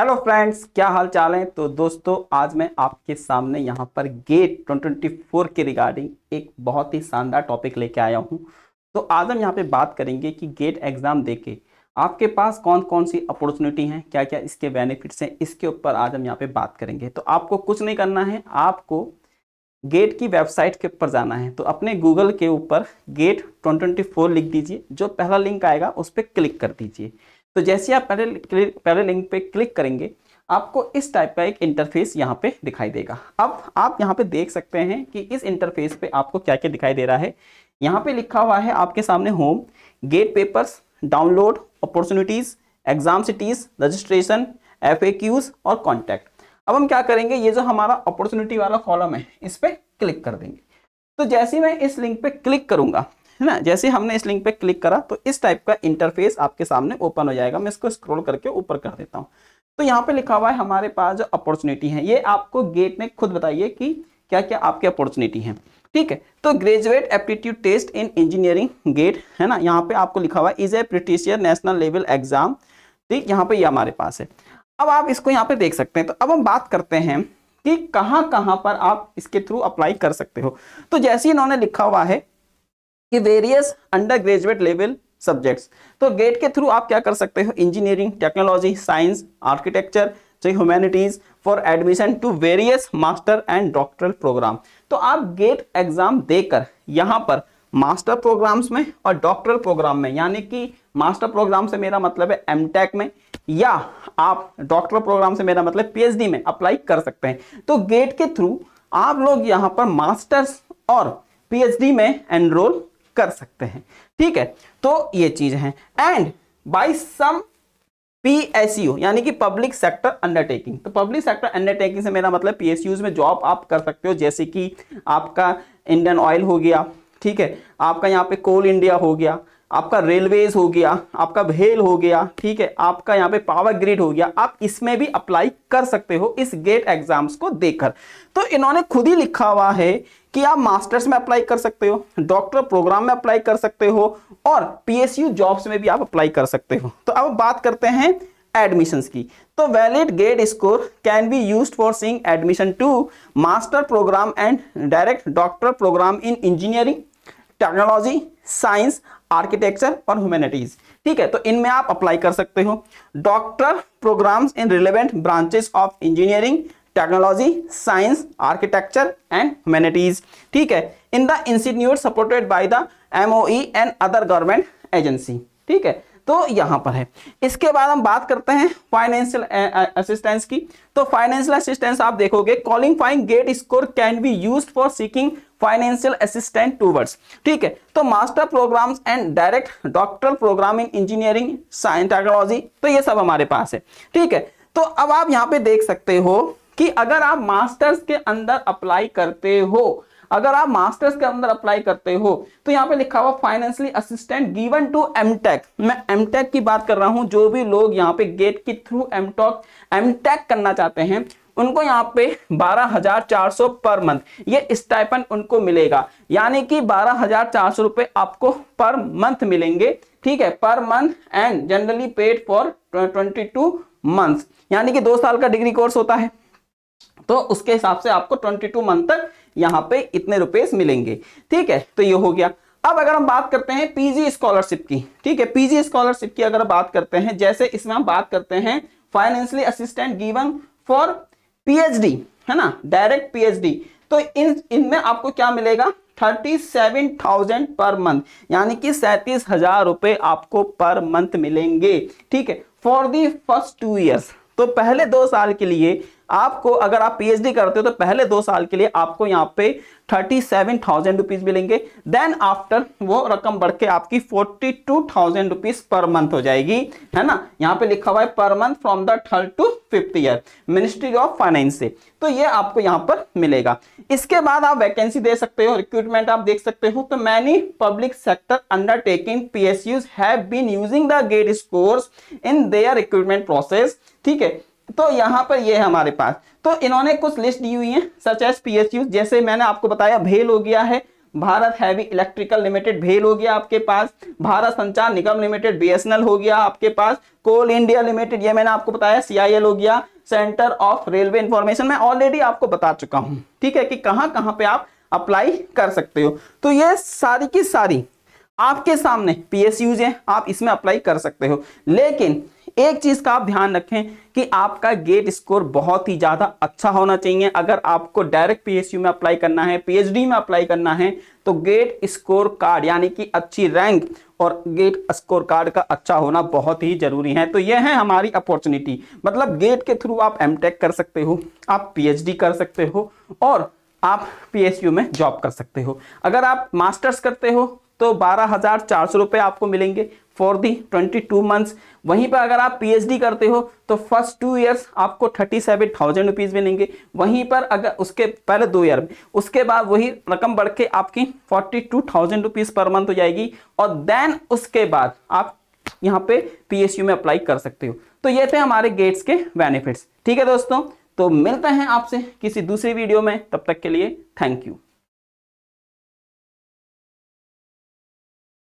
hello friends क्या हाल चाल है तो दोस्तों आज मैं आपके सामने यहाँ पर गेट 2024 के रिगार्डिंग एक बहुत ही शानदार टॉपिक लेके आया हूँ तो आज हम यहाँ पे बात करेंगे कि गेट एग्ज़ाम देके आपके पास कौन कौन सी अपॉर्चुनिटी हैं क्या क्या इसके बेनिफिट्स हैं इसके ऊपर आज हम यहाँ पे बात करेंगे तो आपको कुछ नहीं करना है आपको गेट की वेबसाइट के ऊपर जाना है तो अपने गूगल के ऊपर गेट 2024 लिख दीजिए जो पहला लिंक आएगा उस पर क्लिक कर दीजिए तो जैसे आप पहले पहले लिंक पे क्लिक करेंगे आपको इस टाइप का एक इंटरफेस यहाँ पे दिखाई देगा अब आप यहाँ पे देख सकते हैं कि इस इंटरफेस पे आपको क्या क्या दिखाई दे रहा है यहाँ पे लिखा हुआ है आपके सामने home GATE papers download opportunities exam cities registration F और कॉन्टैक्ट अब हम क्या करेंगे ये जो हमारा अपॉर्चुनिटी वाला कॉलम है इस पर क्लिक कर देंगे तो जैसे मैं इस लिंक पे क्लिक करूंगा है ना जैसे हमने इस लिंक पे क्लिक करा तो इस टाइप का इंटरफेस आपके सामने ओपन हो जाएगा मैं इसको स्क्रॉल करके ऊपर कर देता हूँ तो यहाँ पे लिखा हुआ है हमारे पास जो अपॉर्चुनिटी है ये आपको गेट में खुद बताइए कि क्या क्या आपकी अपॉर्चुनिटी है ठीक है तो graduate aptitude test in engineering GATE है ना यहाँ पे आपको लिखा हुआ is a Britisher national level exam ठीक यहाँ पे ये यह हमारे पास है अब आप इसको यहाँ पे देख सकते हैं तो अब हम बात करते हैं कि कहाँ कहाँ पर आप इसके थ्रू अप्लाई कर सकते हो तो जैसे इन्होंने लिखा हुआ है कि various undergraduate level subjects तो गेट के थ्रू आप क्या कर सकते हो इंजीनियरिंग टेक्नोलॉजी साइंस आर्किटेक्चर चाहे humanities for admission to various master and doctoral program तो आप गेट एग्जाम देकर यहाँ पर मास्टर प्रोग्राम्स में और डॉक्टरल प्रोग्राम में यानी कि मास्टर प्रोग्राम से मेरा मतलब है एम में या आप डॉक्टर प्रोग्राम से मेरा मतलब डी में अप्लाई कर सकते हैं तो गेट के थ्रू आप लोग यहाँ पर मास्टर्स और डी में एनरोल कर सकते हैं ठीक है तो ये चीज है एंड बाई सम पीएसयू यानी कि पब्लिक सेक्टर अंडरटेकिंग तो पब्लिक सेक्टर अंडरटेकिंग से मेरा मतलब पीएसयू में जॉब आप कर सकते हो जैसे कि आपका इंडियन ऑयल हो गया ठीक है आपका यहाँ पे कोल इंडिया हो गया आपका रेलवेज हो गया आपका भेल हो गया ठीक है आपका यहाँ पे पावर ग्रिड हो गया आप इसमें भी अप्लाई कर सकते हो इस गेट एग्जाम्स को देखकर तो इन्होंने खुद ही लिखा हुआ है कि आप मास्टर्स में अप्लाई कर सकते हो डॉक्टर प्रोग्राम में अप्लाई कर सकते हो और पीएसयू जॉब्स में भी आप अप्लाई कर सकते हो तो अब बात करते हैं एडमिशंस की तो valid GATE score can be used for seeking admission to master program and direct doctor program in engineering technology science architecture और ह्यूमैनिटीज ठीक है तो इनमें आप अप्लाई कर सकते हो doctor programs in relevant branches of engineering technology science architecture and humanities ठीक है in the institute supported by the MoE and other government agency ठीक है तो यहां पर है इसके बाद हम बात करते हैं फाइनेंशियल असिस्टेंस की तो फाइनेंशियल असिस्टेंस आप देखोगे qualifying GATE score can be used for seeking financial assistant towards ठीक है तो master programs and direct doctoral program in engineering science technology तो ये सब हमारे पास है ठीक है तो अब आप यहाँ पे देख सकते हो कि अगर आप मास्टर्स के अंदर अप्लाई करते हो अगर आप मास्टर्स के अंदर अप्लाई करते हो तो यहाँ पे लिखा हुआ financially assistant given to MTech मैं एमटेक e की बात कर रहा हूं जो भी लोग यहाँ पे गेट के थ्रू एमटॉक एमटेक करना चाहते हैं उनको यहाँ पे 12,400 पर मंथ ये स्टाइपन उनको मिलेगा यानी कि 12,400 रुपए आपको पर मंथ मिलेंगे ठीक है पर month end generally paid for 22 months यानी कि दो साल का डिग्री कोर्स होता है तो उसके हिसाब से आपको 22 मंथ तक यहाँ पे इतने रुपए मिलेंगे ठीक है तो ये हो गया अब अगर हम बात करते हैं पीजी स्कॉलरशिप की ठीक है पीजी स्कॉलरशिप की अगर बात करते हैं जैसे इसमें हम बात करते हैं financially assistant given for PhD है ना डायरेक्ट पीएचडी तो इन इनमें आपको क्या मिलेगा thirty seven thousand per month यानी कि सैंतीस हजार रुपए आपको पर मंथ मिलेंगे ठीक है for the first two years तो पहले दो साल के लिए आपको अगर आप पीएचडी करते हो तो पहले दो साल के लिए आपको यहाँ पे थर्टी सेवन थाउजेंड रुपीज मिलेंगे देन आफ्टर वो रकम बढ़ के आपकी forty two thousand rupees per month हो जाएगी है ना यहाँ पे लिखा हुआ है पर month from the third to fifth year ministry of finance से तो ये आपको यहाँ पर मिलेगा इसके बाद आप वैकेंसी दे सकते हो रिक्रूटमेंट आप देख सकते हो तो many public sector undertaking PSUs have been using the GATE score in their recruitment process ठीक है तो यहाँ पर ये है हमारे पास तो इन्होंने कुछ लिस्ट दी हुई है such S P S U जैसे मैंने आपको बताया भेल हो गया है भारत हैवी इलेक्ट्रिकल लिमिटेड भेल हो गया आपके पास भारत संचार निगम लिमिटेड बीएसएनएल हो गया आपके पास कोल इंडिया लिमिटेड ये मैंने आपको बताया सीआईएल हो गया सेंटर ऑफ रेलवे इंफॉर्मेशन मैं ऑलरेडी आपको बता चुका हूं ठीक है कि कहां कहां पे आप अप्लाई कर सकते हो तो ये सारी की सारी आपके सामने पीएसयूज है आप इसमें अप्लाई कर सकते हो लेकिन एक चीज का आप ध्यान रखें कि आपका गेट स्कोर बहुत ही ज्यादा अच्छा होना चाहिए अगर आपको डायरेक्ट पीएसयू में अप्लाई करना है पीएचडी में अप्लाई करना है तो गेट स्कोर कार्ड यानी कि अच्छी रैंक और गेट स्कोर कार्ड का अच्छा होना बहुत ही जरूरी है तो यह है हमारी अपॉर्चुनिटी मतलब गेट के थ्रू आप एम कर सकते हो आप पी कर सकते हो और आप पीएसयू में जॉब कर सकते हो अगर आप मास्टर्स करते हो तो बारह हजार चार सौ रुपये आपको मिलेंगे फॉर दी 22 मंथ्स वहीं पर अगर आप पीएचडी करते हो तो फर्स्ट टू इयर्स आपको थर्टी सेवन थाउजेंड रुपीज़ मिलेंगे वहीं पर अगर उसके पहले दो ईयर में उसके बाद वही रकम बढ़ के आपकी forty two thousand rupees per month हो जाएगी और देन उसके बाद आप यहाँ पे पीएसयू में अप्लाई कर सकते हो तो ये थे हमारे गेट्स के बेनिफिट्स ठीक है दोस्तों तो मिलते हैं आपसे किसी दूसरी वीडियो में तब तक के लिए थैंक यू